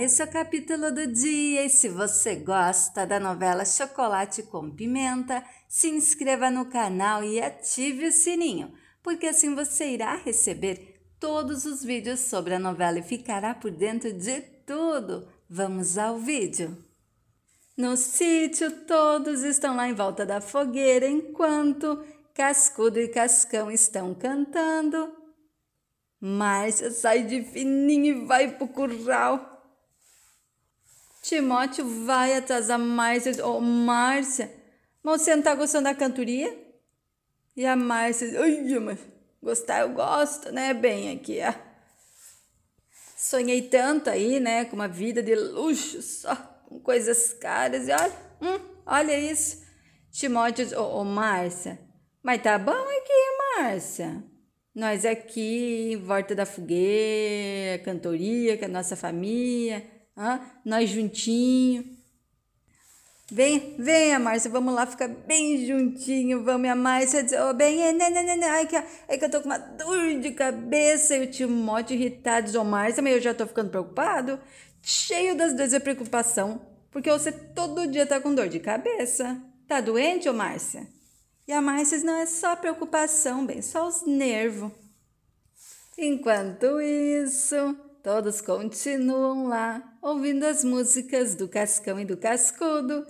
esse é o capítulo do dia e se você gosta da novela Chocolate com Pimenta, se inscreva no canal e ative o sininho, porque assim você irá receber todos os vídeos sobre a novela e ficará por dentro de tudo. Vamos ao vídeo. No sítio, todos estão lá em volta da fogueira enquanto Cascudo e Cascão estão cantando Márcia sai de fininho e vai pro curral. Timóteo vai atrasar mais. Ô, oh, Márcia, mas você não tá gostando da cantoria? E a Márcia, ai, mas gostar eu gosto, né? Bem aqui, ó. Sonhei tanto aí, né? Com uma vida de luxo, só com coisas caras. E olha, hum, olha isso. Timóteo, ô, oh, oh, Márcia, mas tá bom aqui, Márcia. Nós aqui, em volta da fogueira, cantoria, com a nossa família nós juntinho. Vem, vem, Márcia, vamos lá ficar bem juntinho, vamos me amar. E diz, oh, bem, é, né, né, né, né ai, que, é que eu tô com uma dor de cabeça. E o Timóteo irritado diz, oh, Márcia, mas eu já tô ficando preocupado. Cheio das duas é preocupação, porque você todo dia tá com dor de cabeça. Tá doente, ô oh, Márcia? E a Márcia diz, não, é só preocupação, bem, só os nervos. Enquanto isso, todos continuam lá ouvindo as músicas do Cascão e do Cascudo.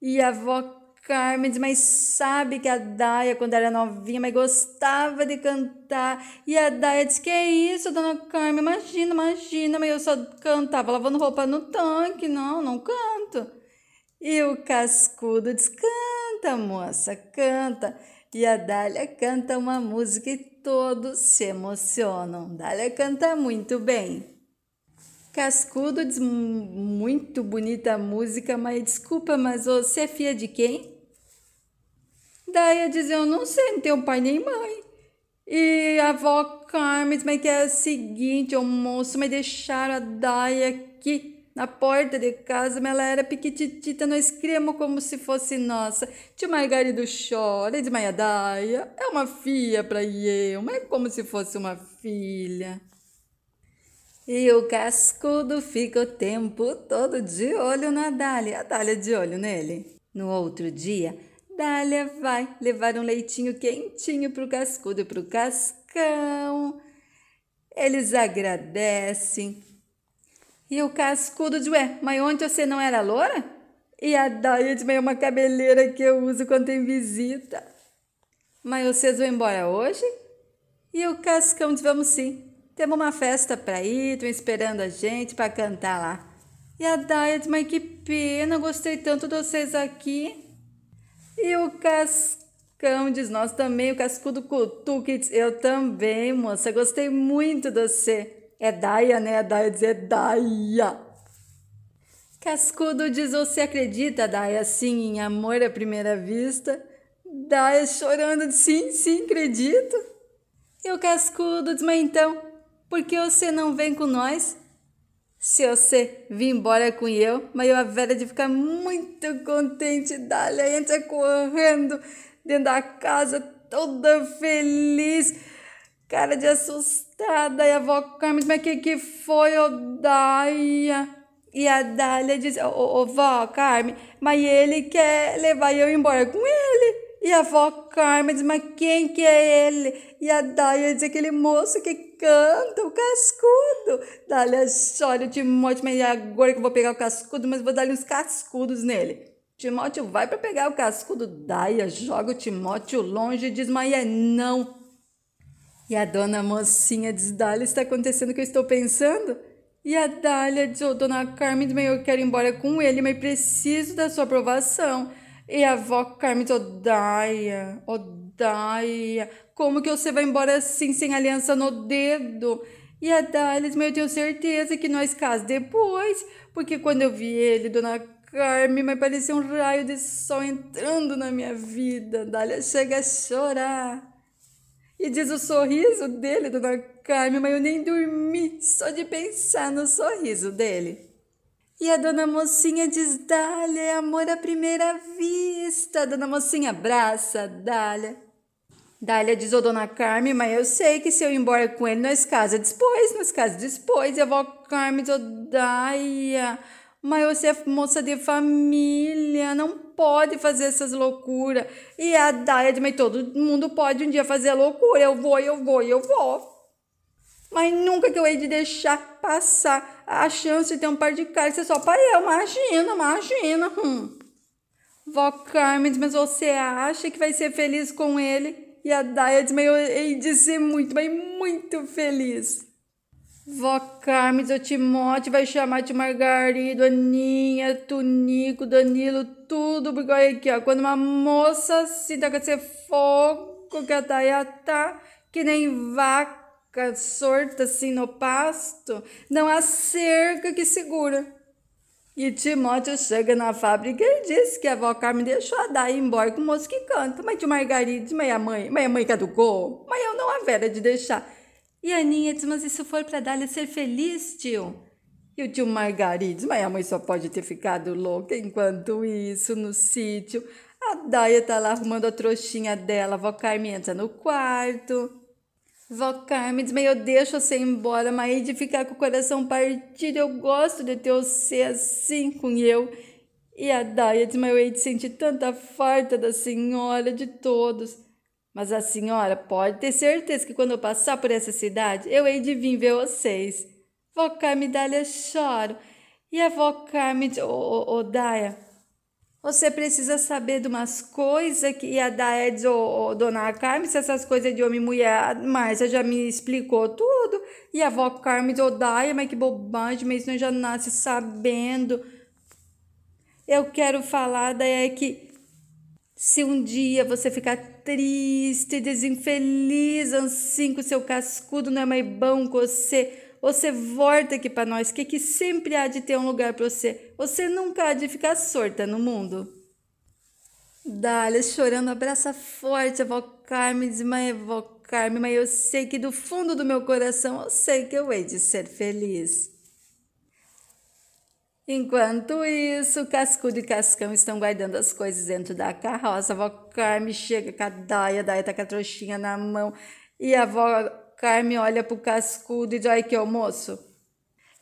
E a avó Carmen diz, mas sabe que a Daia, quando era novinha, mas gostava de cantar. E a Daia diz, que é isso, dona Carmen? Imagina, imagina, mas eu só cantava lavando roupa no tanque. Não, não canto. E o Cascudo diz, canta, moça, canta. E a Dália canta uma música e todos se emocionam. Dália canta muito bem. Cascudo diz muito bonita a música, mas desculpa, mas você é filha de quem? Daia diz, eu não sei, não tenho pai nem mãe. E a avó Carmen, mas que é o seguinte, o moço mas deixaram a Daia aqui na porta de casa, mas ela era piquititita, nós criamos como se fosse nossa. Tio Margarido chora, diz, mas a Daia é uma filha para eu, mas é como se fosse uma filha. E o cascudo fica o tempo todo de olho na Dália, a Dália de olho nele. No outro dia, Dália vai levar um leitinho quentinho para o cascudo e para o cascão. Eles agradecem. E o cascudo de ué, mas ontem você não era loura? E a Dália de meio é uma cabeleira que eu uso quando tem visita. Mas vocês vão embora hoje? E o cascão de vamos sim. Temos uma festa para ir, estão esperando a gente para cantar lá. E a Daya diz, mas que pena, gostei tanto de vocês aqui. E o Cascão diz, nós também, o Cascudo Cutuque diz, eu também, moça, gostei muito de você. É Daya, né? A Daya diz, é Daya. Cascudo diz, você acredita, Daya, sim, em amor à primeira vista? Daya chorando, sim, sim, acredito. E o Cascudo diz, mas então, por que você não vem com nós? Se você vir embora com eu, mas eu a velha de ficar muito contente, Dália entra correndo dentro da casa, toda feliz, cara de assustada. E a avó Carmen, como é que, que foi, ô Dália? Daia? E a Dália diz, ô, ô, vó Carmen, mas ele quer levar eu embora com ele. E a avó Carmen diz, mas quem que é ele? E a Dália diz, aquele moço que canta, o cascudo. Dália chora, o Timóteo, mas agora que eu vou pegar o cascudo, mas vou dar-lhe uns cascudos nele. Timóteo vai para pegar o cascudo, Dália joga o Timóteo longe e diz, mas é não. E a dona mocinha diz, Dália, está acontecendo o que eu estou pensando? E a Dália diz, oh, dona Carmen, eu quero ir embora com ele, mas preciso da sua aprovação. E a avó Carmen odeia, odeia. Como que você vai embora assim, sem aliança no dedo? E a Dallas, mas eu tenho certeza que nós casamos depois, porque quando eu vi ele, dona Carme, mas parecia um raio de sol entrando na minha vida. Dália chega a chorar. E diz o sorriso dele, dona Carme, mas eu nem dormi só de pensar no sorriso dele. E a dona mocinha diz: Dália, é amor à primeira vista. A dona mocinha abraça Dália. Dália diz: Ô dona Carmen, mas eu sei que se eu ir embora com ele, nós casa depois, nós casa depois. E a vó Carmen diz: Ô Dália, mas você é moça de família, não pode fazer essas loucuras. E a Dália diz: Mas todo mundo pode um dia fazer a loucura. Eu vou, eu vou, eu vou mas nunca que eu hei de deixar passar a chance de ter um par de é só para eu. Imagina, imagina. Hum. Vó Carmen, mas você acha que vai ser feliz com ele? E a Daya diz, mas eu hei de ser muito, mas muito feliz. Vó Carmes, o Timote vai chamar de Margarido, Aninha, Tunico, Danilo, tudo porque olha aqui, ó. Quando uma moça se dá com esse fogo que a Daya tá, que nem vaca sorta assim no pasto, não há cerca que segura. E Timóteo chega na fábrica e diz que a avó Carmen deixou a Dai embora com o moço que canta. Mas de Margaride, mãe a é mãe, mãe a é mãe caducou, mas eu não havera de deixar. E a Aninha diz, mas isso foi para Dália ser feliz, tio. E o tio Margarides, mas a mãe só pode ter ficado louca enquanto isso, no sítio. A Daia tá lá arrumando a trouxinha dela, a vó Carmen entra no quarto. Vó Carmen diz, eu deixo você embora, mas de ficar com o coração partido, eu gosto de ter você assim com eu. E a Daya, diz, mas eu hei de sentir tanta farta da senhora, de todos. Mas a senhora pode ter certeza que quando eu passar por essa cidade, eu hei de vir ver vocês. Vó Carmen Dália choro. E a vó Carmen, ô, ô, ô você precisa saber de umas coisas que a Daedes ou, ou Dona Carmen, se essas coisas de homem e mulher, a já me explicou tudo. E a avó Carmen odeia, mas que bobagem, mas não já nasce sabendo. Eu quero falar daí é que se um dia você ficar triste, desinfeliz, assim, com seu cascudo não é mais bom com você você volta aqui para nós, que, sempre há de ter um lugar para você. Você nunca há de ficar sorta no mundo. Dália, chorando, abraça forte a vó Carmen, diz, mãe, vó Carmen, mas eu sei que do fundo do meu coração eu sei que eu hei de ser feliz. Enquanto isso, Cascudo e Cascão estão guardando as coisas dentro da carroça. A vó Carme chega com a Daia, a Daia tá com a trouxinha na mão. E a avó Carme olha pro cascudo e diz: Olha que almoço.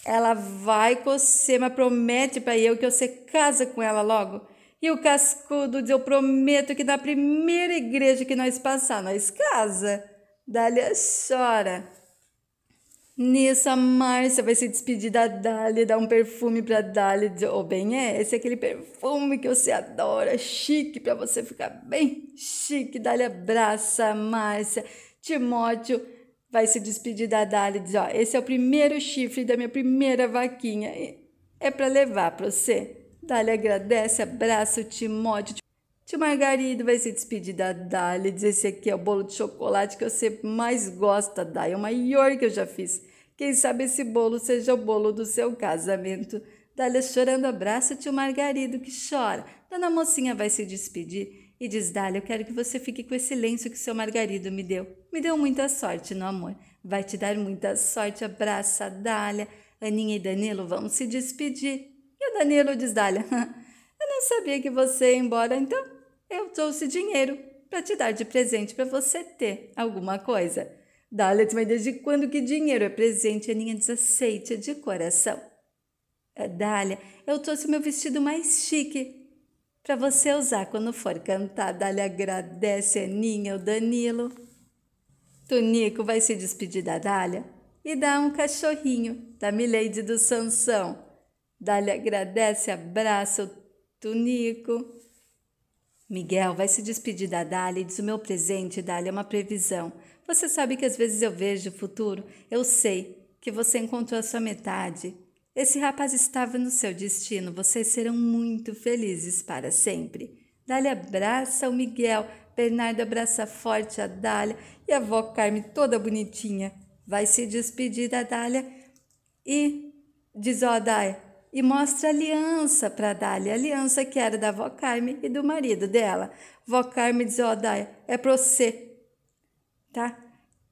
Ela vai com você, mas promete para eu que você casa com ela logo. E o cascudo diz: Eu prometo que na primeira igreja que nós passar, nós casa. Dália chora. Nisso, a Márcia vai se despedir da Dália, dar um perfume pra Dália. Ou oh, bem, é, esse é aquele perfume que você adora, chique, pra você ficar bem chique. Dália abraça a Márcia. Timóteo vai se despedir da Dália e diz: Ó, esse é o primeiro chifre da minha primeira vaquinha. É para levar para você. Dália agradece, abraça o Timóteo. Tio Margarido vai se despedir da Dália diz: Esse aqui é o bolo de chocolate que você mais gosta, Dália. É o maior que eu já fiz. Quem sabe esse bolo seja o bolo do seu casamento. Dália chorando abraça o tio Margarido, que chora. Dona Mocinha vai se despedir e diz: Dália, eu quero que você fique com esse lenço que seu margarido me deu. Me deu muita sorte no amor. Vai te dar muita sorte. Abraça a Dália. Aninha e Danilo vão se despedir. E o Danilo diz: Dália, eu não sabia que você ia embora, então eu trouxe dinheiro para te dar de presente para você ter alguma coisa. Dália diz: Mas desde quando que dinheiro é presente? Aninha diz: Aceite de coração. É, Dália, eu trouxe meu vestido mais chique para você usar quando for cantar. Dali agradece a é Aninha, o Danilo. Tunico vai se despedir da Dália e dá um cachorrinho da Milady do Sansão. Dália agradece, abraça o Tunico. Miguel vai se despedir da Dália e diz: O meu presente, Dália, é uma previsão. Você sabe que às vezes eu vejo o futuro. Eu sei que você encontrou a sua metade esse rapaz estava no seu destino, vocês serão muito felizes para sempre. Dália abraça o Miguel, Bernardo abraça forte a Dália e a avó Carme, toda bonitinha, vai se despedir da Dália e diz ao Dália e mostra a aliança para Dália, a aliança que era da avó Carme e do marido dela. Vó Carme diz ao Dália, é para você, tá?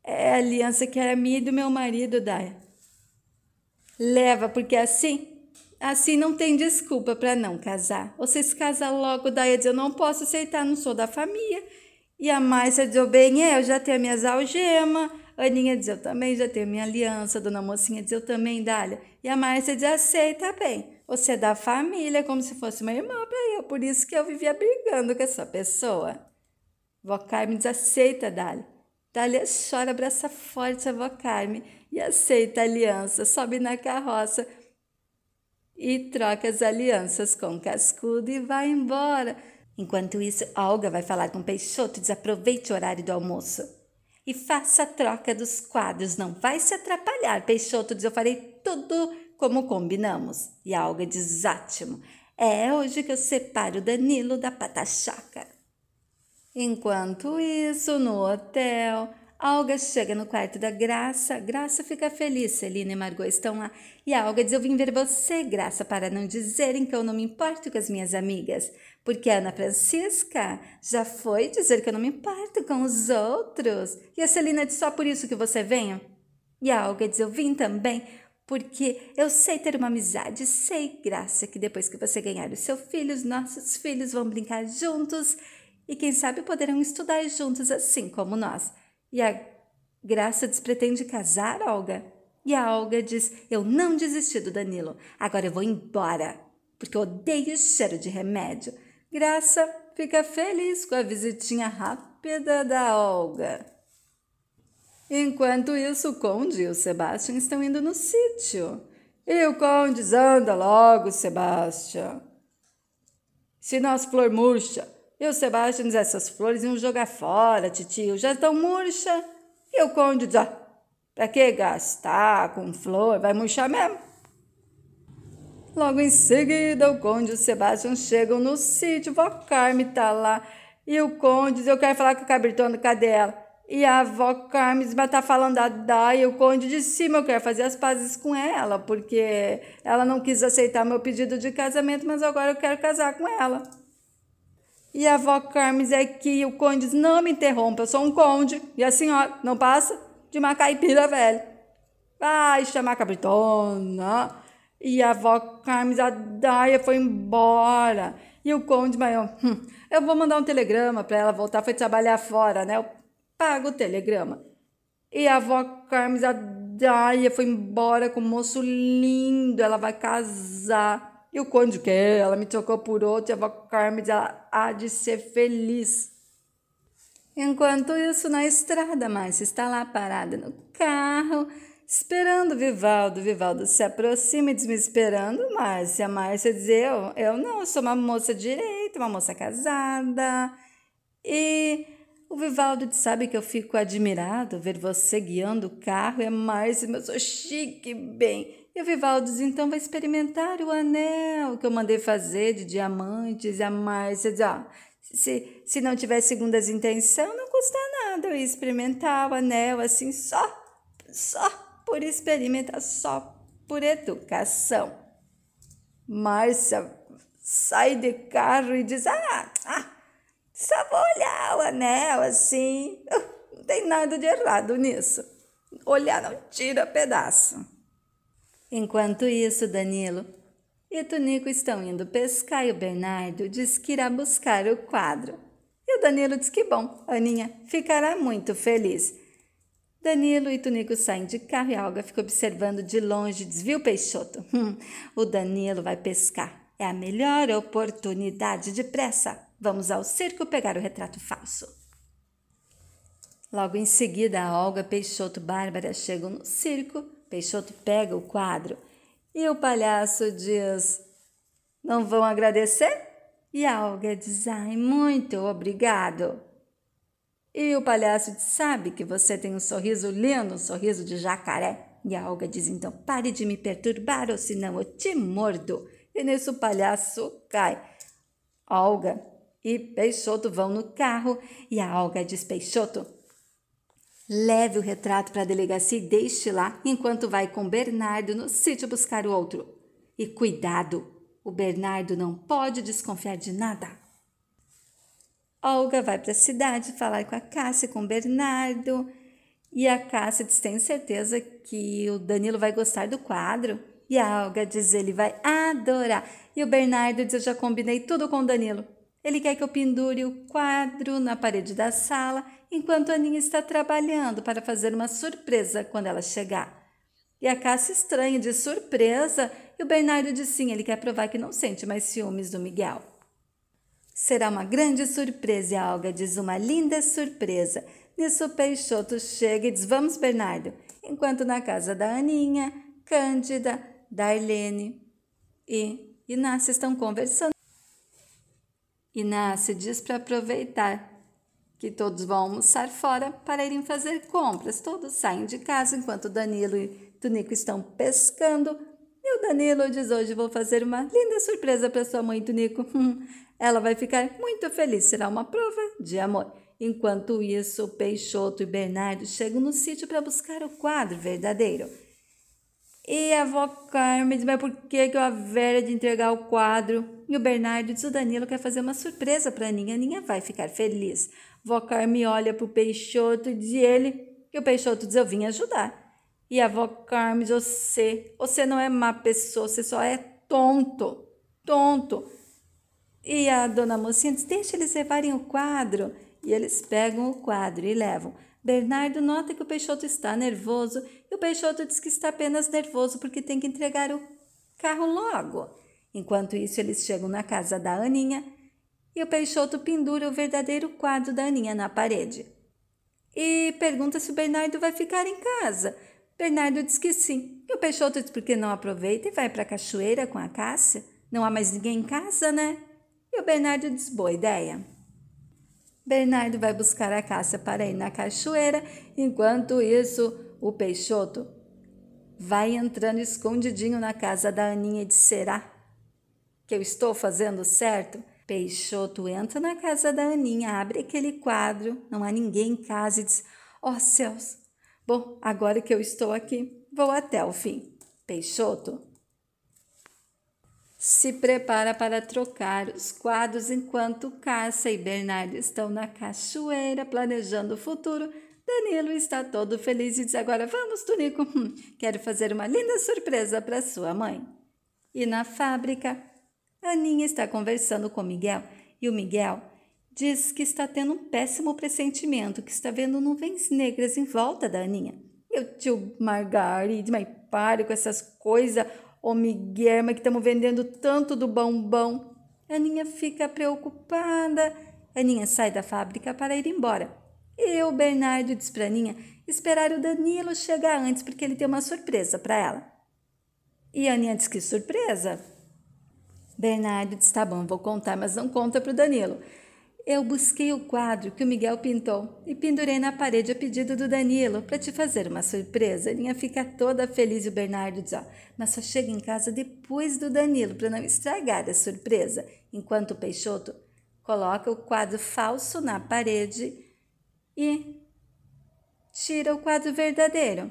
É a aliança que era minha e do meu marido, Dália. Leva, porque assim, assim não tem desculpa para não casar. Você se casa logo, daí diz, eu não posso aceitar, não sou da família. E a Márcia diz, oh, bem, é, eu já tenho minhas algemas. Aninha diz, eu também já tenho minha aliança. dona Mocinha diz, eu também, Dália. E a Márcia diz, aceita bem. Você é da família, como se fosse uma irmã para eu. Por isso que eu vivia brigando com essa pessoa. Vó Carme diz, aceita, Dália. Dália chora, abraça forte a vó Carme e aceita a aliança, sobe na carroça e troca as alianças com Cascudo e vai embora. Enquanto isso, Olga vai falar com Peixoto, desaproveite o horário do almoço e faça a troca dos quadros. Não vai se atrapalhar, Peixoto diz. Eu farei tudo como combinamos. E a Olga diz: ótimo. É hoje que eu separo Danilo da patachaca. Enquanto isso, no hotel, Alga chega no quarto da Graça. Graça fica feliz. Celina e Margot estão lá. E a Alga diz: Eu vim ver você, Graça, para não dizerem que eu não me importo com as minhas amigas. Porque a Ana Francisca já foi dizer que eu não me importo com os outros. E a Celina diz: Só por isso que você veio? E a Alga diz: Eu vim também porque eu sei ter uma amizade, sei, Graça, que depois que você ganhar os seus filhos, nossos filhos vão brincar juntos e quem sabe poderão estudar juntos assim como nós. E a Graça diz: pretende casar, Olga? E a Olga diz: Eu não desisti do Danilo, agora eu vou embora, porque eu odeio cheiro de remédio. Graça fica feliz com a visitinha rápida da Olga. Enquanto isso, o Conde e o Sebastian estão indo no sítio. E o Conde diz: Anda logo, Sebastian. Se nós flor murcha, e o Sebastião diz: essas flores iam jogar fora, titio, já estão murcha. E o conde diz: ó, ah, para que gastar com flor? Vai murchar mesmo. Logo em seguida, o conde e o Sebastião chegam no sítio, vó Carme tá lá. E o conde diz: eu quero falar com a Cabritona, cadê ela? E a vó Carme diz, mas tá falando da Dai, o conde diz, sim, eu quero fazer as pazes com ela, porque ela não quis aceitar meu pedido de casamento, mas agora eu quero casar com ela. E a avó Carmes é que o conde diz, não me interrompa, eu sou um conde. E a senhora não passa de uma caipira velha. Vai chamar cabritona. E a avó Carmes, a Daia, foi embora. E o conde maior, hum, eu vou mandar um telegrama para ela voltar, foi trabalhar fora, né? Eu pago o telegrama. E a avó Carmes, a Daia, foi embora com um moço lindo, ela vai casar. E o cônjuge, é? ela me trocou por outro, a vou Carmen, ela ah, há de ser feliz. Enquanto isso, na estrada, Márcia está lá parada no carro, esperando o Vivaldo. Vivaldo se aproxima e diz: Me esperando, Márcia. Márcia diz: Eu, eu não, eu sou uma moça direita, uma moça casada. E o Vivaldo diz: Sabe que eu fico admirado ver você guiando o carro. E é a Márcia, eu sou chique, bem. E o Vivaldo então vai experimentar o anel que eu mandei fazer de diamantes. E a Márcia diz: ó, se, se não tiver segundas intenções, não custa nada eu experimentar o anel assim só, só por experimentar, só por educação. Márcia sai de carro e diz: ah, ah só vou olhar o anel assim. Não tem nada de errado nisso. Olhar não tira pedaço. Enquanto isso, Danilo e Tonico estão indo pescar e o Bernardo diz que irá buscar o quadro. E o Danilo diz que bom, Aninha ficará muito feliz. Danilo e Tonico saem de carro e Alga fica observando de longe, desvia o Peixoto? Hum, o Danilo vai pescar. É a melhor oportunidade, depressa. Vamos ao circo pegar o retrato falso. Logo em seguida, a Olga, Peixoto e Bárbara chegam no circo Peixoto pega o quadro e o palhaço diz: Não vão agradecer? E a Olga diz: Ai, muito obrigado. E o palhaço diz: Sabe que você tem um sorriso lindo, um sorriso de jacaré. E a Olga diz: Então pare de me perturbar, ou senão eu te mordo. E nisso o palhaço cai. Olga e Peixoto vão no carro e a Olga diz: Peixoto, Leve o retrato para a delegacia e deixe lá enquanto vai com Bernardo no sítio buscar o outro. E cuidado, o Bernardo não pode desconfiar de nada. Olga vai para a cidade falar com a Cássia e com Bernardo. E a Cássia diz: tem certeza que o Danilo vai gostar do quadro. E a Olga diz: ele vai adorar. E o Bernardo diz: eu já combinei tudo com o Danilo. Ele quer que eu pendure o quadro na parede da sala enquanto Aninha está trabalhando para fazer uma surpresa quando ela chegar. E a Cássia estranha de surpresa e o Bernardo diz sim, ele quer provar que não sente mais ciúmes do Miguel. Será uma grande surpresa e a Olga diz uma linda surpresa. Nisso o Peixoto chega e diz vamos Bernardo, enquanto na casa da Aninha, Cândida, Darlene e Inácio estão conversando. Inácio diz para aproveitar que todos vão almoçar fora para irem fazer compras. Todos saem de casa enquanto Danilo e Tunico estão pescando. E o Danilo diz hoje vou fazer uma linda surpresa para sua mãe, Tunico. Ela vai ficar muito feliz, será uma prova de amor. Enquanto isso, Peixoto e Bernardo chegam no sítio para buscar o quadro verdadeiro. E a avó Carmen diz, mas por que, que a Vera de entregar o quadro? E o Bernardo diz, o Danilo quer fazer uma surpresa para a Aninha, a Aninha vai ficar feliz. Vocar me olha para o Peixoto e diz ele, que o Peixoto diz, eu vim ajudar. E a avó diz você, você não é má pessoa, você só é tonto, tonto. E a dona mocinha diz, deixa eles levarem o quadro. E eles pegam o quadro e levam. Bernardo nota que o Peixoto está nervoso e o Peixoto diz que está apenas nervoso porque tem que entregar o carro logo. Enquanto isso, eles chegam na casa da Aninha e o Peixoto pendura o verdadeiro quadro da Aninha na parede. E pergunta se o Bernardo vai ficar em casa. Bernardo diz que sim. E o Peixoto diz porque não aproveita e vai para a cachoeira com a Cássia. Não há mais ninguém em casa, né? E o Bernardo diz boa ideia. Bernardo vai buscar a Cássia para ir na cachoeira. Enquanto isso, o Peixoto vai entrando escondidinho na casa da Aninha e diz: será que eu estou fazendo certo? Peixoto entra na casa da Aninha, abre aquele quadro, não há ninguém em casa e diz: Ó oh, céus, bom, agora que eu estou aqui, vou até o fim. Peixoto se prepara para trocar os quadros enquanto Cássia e Bernardo estão na cachoeira planejando o futuro. Danilo está todo feliz e diz agora: Vamos, Tunico. quero fazer uma linda surpresa para sua mãe. E na fábrica, Aninha está conversando com Miguel e o Miguel diz que está tendo um péssimo pressentimento, que está vendo nuvens negras em volta da Aninha. Meu tio Margaride, mas pare com essas coisas, ô Miguel, mas que estamos vendendo tanto do bombom. Aninha fica preocupada. Aninha sai da fábrica para ir embora. Eu, Bernardo, diz para Aninha esperar o Danilo chegar antes, porque ele tem uma surpresa para ela. E a Aninha diz que surpresa? Bernardo disse: Tá bom, vou contar, mas não conta para o Danilo. Eu busquei o quadro que o Miguel pintou e pendurei na parede a pedido do Danilo para te fazer uma surpresa. A Linha fica toda feliz e o Bernardo diz: ó, mas só chega em casa depois do Danilo para não estragar a surpresa. Enquanto o Peixoto coloca o quadro falso na parede e tira o quadro verdadeiro.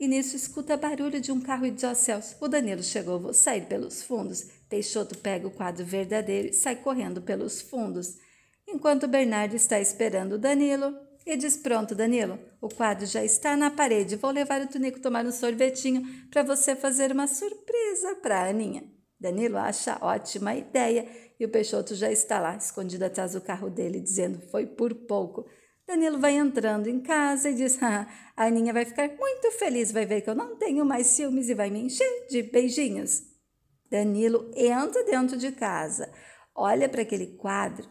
E nisso escuta barulho de um carro e diz: ó, Celso, o Danilo chegou, vou sair pelos fundos. Peixoto pega o quadro verdadeiro e sai correndo pelos fundos, enquanto Bernardo está esperando Danilo e diz: Pronto, Danilo, o quadro já está na parede. Vou levar o Tunico tomar um sorvetinho para você fazer uma surpresa para a Aninha. Danilo acha ótima ideia e o Peixoto já está lá, escondido atrás do carro dele, dizendo: Foi por pouco. Danilo vai entrando em casa e diz: ah, A Aninha vai ficar muito feliz, vai ver que eu não tenho mais ciúmes e vai me encher de beijinhos. Danilo entra dentro de casa, olha para aquele quadro.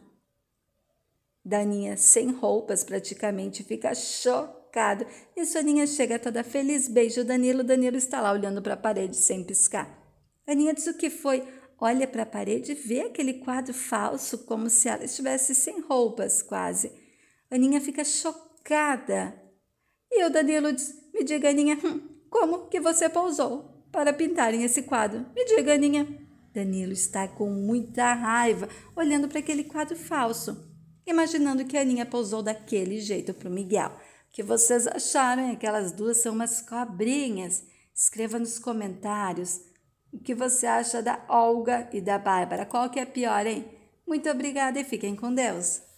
Daninha, sem roupas, praticamente fica chocado. E Soninha chega toda feliz, beija o Danilo. Danilo está lá olhando para a parede sem piscar. Daninha diz o que foi olha para a parede e vê aquele quadro falso, como se ela estivesse sem roupas, quase. Aninha fica chocada. E o Danilo diz: Me diga, Aninha, hum, como que você pousou? para pintarem esse quadro. Me diga, Aninha. Danilo está com muita raiva olhando para aquele quadro falso, imaginando que a Aninha pousou daquele jeito para o Miguel. O que vocês acharam? Hein? Aquelas duas são umas cobrinhas. Escreva nos comentários o que você acha da Olga e da Bárbara. Qual que é pior, hein? Muito obrigada e fiquem com Deus!